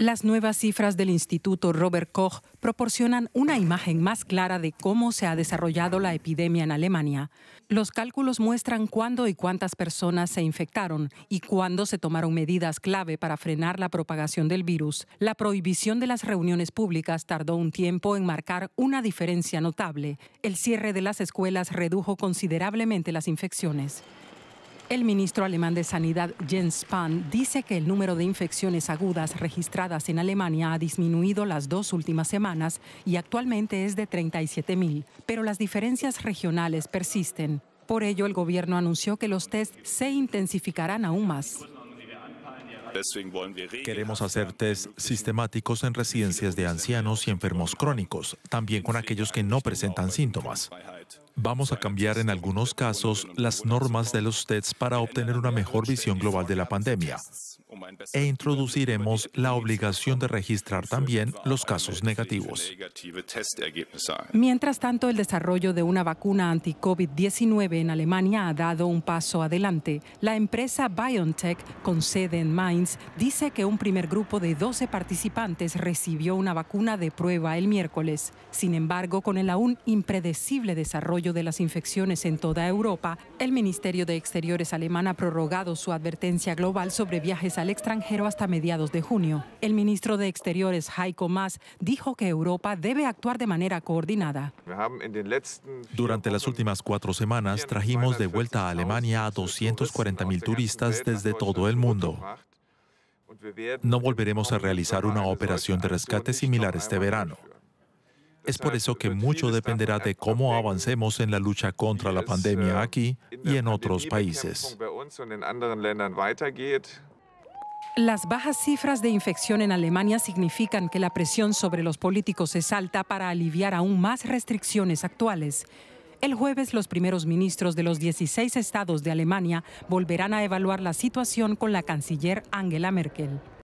Las nuevas cifras del Instituto Robert Koch proporcionan una imagen más clara de cómo se ha desarrollado la epidemia en Alemania. Los cálculos muestran cuándo y cuántas personas se infectaron y cuándo se tomaron medidas clave para frenar la propagación del virus. La prohibición de las reuniones públicas tardó un tiempo en marcar una diferencia notable. El cierre de las escuelas redujo considerablemente las infecciones. El ministro alemán de Sanidad Jens Spahn dice que el número de infecciones agudas registradas en Alemania ha disminuido las dos últimas semanas y actualmente es de 37.000, pero las diferencias regionales persisten. Por ello, el gobierno anunció que los tests se intensificarán aún más. Queremos hacer tests sistemáticos en residencias de ancianos y enfermos crónicos, también con aquellos que no presentan síntomas. Vamos a cambiar en algunos casos las normas de los tests para obtener una mejor visión global de la pandemia e introduciremos la obligación de registrar también los casos negativos. Mientras tanto, el desarrollo de una vacuna anti-COVID-19 en Alemania ha dado un paso adelante. La empresa BioNTech, con sede en Mainz, dice que un primer grupo de 12 participantes recibió una vacuna de prueba el miércoles. Sin embargo, con el aún impredecible desarrollo de las infecciones en toda Europa, el Ministerio de Exteriores alemán ha prorrogado su advertencia global sobre viajes al exterior extranjero hasta mediados de junio. El ministro de Exteriores, Heiko Maas, dijo que Europa debe actuar de manera coordinada. Durante las últimas cuatro semanas trajimos de vuelta a Alemania a 240.000 turistas desde todo el mundo. No volveremos a realizar una operación de rescate similar este verano. Es por eso que mucho dependerá de cómo avancemos en la lucha contra la pandemia aquí y en otros países. Las bajas cifras de infección en Alemania significan que la presión sobre los políticos es alta para aliviar aún más restricciones actuales. El jueves los primeros ministros de los 16 estados de Alemania volverán a evaluar la situación con la canciller Angela Merkel.